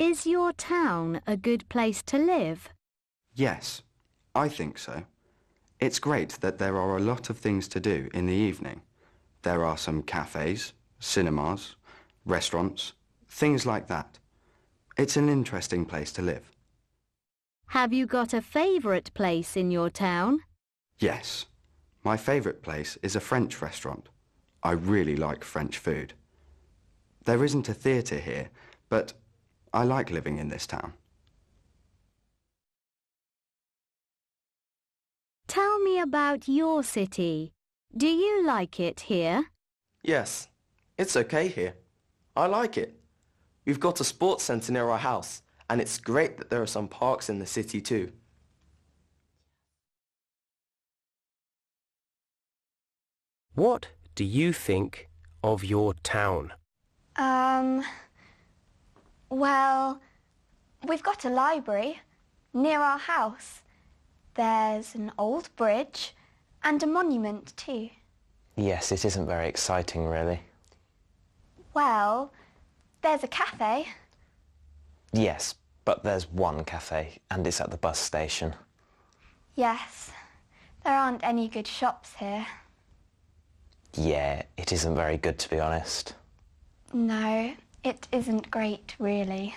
Is your town a good place to live? Yes, I think so. It's great that there are a lot of things to do in the evening. There are some cafes, cinemas, restaurants, things like that. It's an interesting place to live. Have you got a favourite place in your town? Yes. My favourite place is a French restaurant. I really like French food. There isn't a theatre here, but I like living in this town. Tell me about your city. Do you like it here? Yes, it's okay here. I like it. We've got a sports centre near our house, and it's great that there are some parks in the city too. What do you think of your town? Um... Well, we've got a library near our house. There's an old bridge and a monument too. Yes, it isn't very exciting really. Well, there's a cafe. Yes, but there's one cafe and it's at the bus station. Yes, there aren't any good shops here. Yeah, it isn't very good to be honest. No, it isn't great, really.